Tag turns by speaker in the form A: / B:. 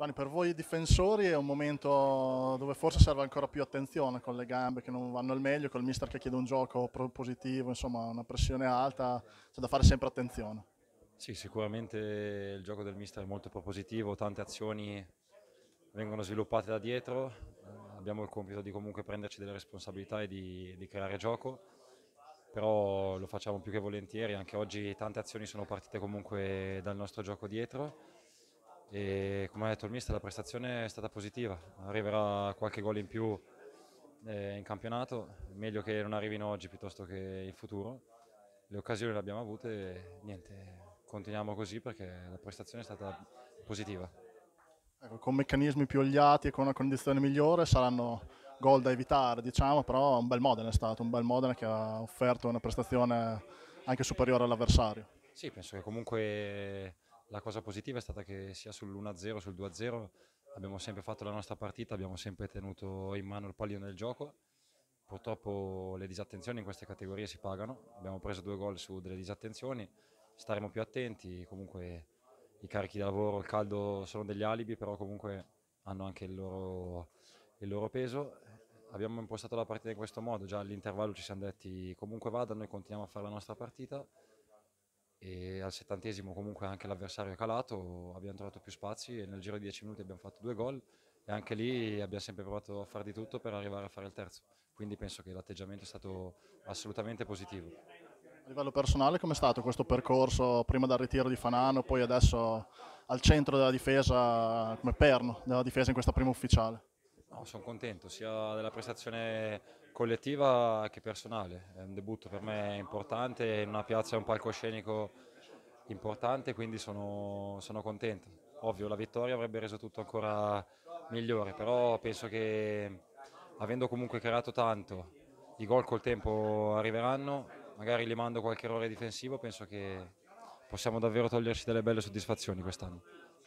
A: Giovanni, per voi difensori è un momento dove forse serve ancora più attenzione con le gambe che non vanno al meglio, con il mister che chiede un gioco propositivo, insomma una pressione alta, c'è da fare sempre attenzione.
B: Sì, sicuramente il gioco del mister è molto propositivo, tante azioni vengono sviluppate da dietro, eh, abbiamo il compito di comunque prenderci delle responsabilità e di, di creare gioco, però lo facciamo più che volentieri, anche oggi tante azioni sono partite comunque dal nostro gioco dietro e come ha detto il mister la prestazione è stata positiva, arriverà qualche gol in più eh, in campionato, meglio che non arrivino oggi piuttosto che in futuro, le occasioni le abbiamo avute e niente, continuiamo così perché la prestazione è stata positiva.
A: Ecco, con meccanismi più oliati e con una condizione migliore saranno gol da evitare, diciamo, però un bel Modena è stato, un bel Modena che ha offerto una prestazione anche superiore all'avversario.
B: Sì, penso che comunque la cosa positiva è stata che sia sull'1-0, sul 2-0 abbiamo sempre fatto la nostra partita, abbiamo sempre tenuto in mano il pallino del gioco. Purtroppo le disattenzioni in queste categorie si pagano, abbiamo preso due gol su delle disattenzioni, staremo più attenti, comunque i carichi di lavoro, il caldo sono degli alibi, però comunque hanno anche il loro, il loro peso. Abbiamo impostato la partita in questo modo, già all'intervallo ci siamo detti comunque vada, noi continuiamo a fare la nostra partita, e al settantesimo comunque anche l'avversario è calato, abbiamo trovato più spazi e nel giro di dieci minuti abbiamo fatto due gol e anche lì abbiamo sempre provato a fare di tutto per arrivare a fare il terzo, quindi penso che l'atteggiamento è stato assolutamente positivo.
A: A livello personale com'è stato questo percorso prima dal ritiro di Fanano, poi adesso al centro della difesa, come perno della difesa in questa prima ufficiale?
B: No, sono contento sia della prestazione collettiva che personale. È un debutto per me importante, in una piazza e un palcoscenico importante, quindi sono, sono contento. Ovvio, la vittoria avrebbe reso tutto ancora migliore, però penso che avendo comunque creato tanto, i gol col tempo arriveranno, magari li mando qualche errore difensivo, penso che possiamo davvero toglierci delle belle soddisfazioni quest'anno.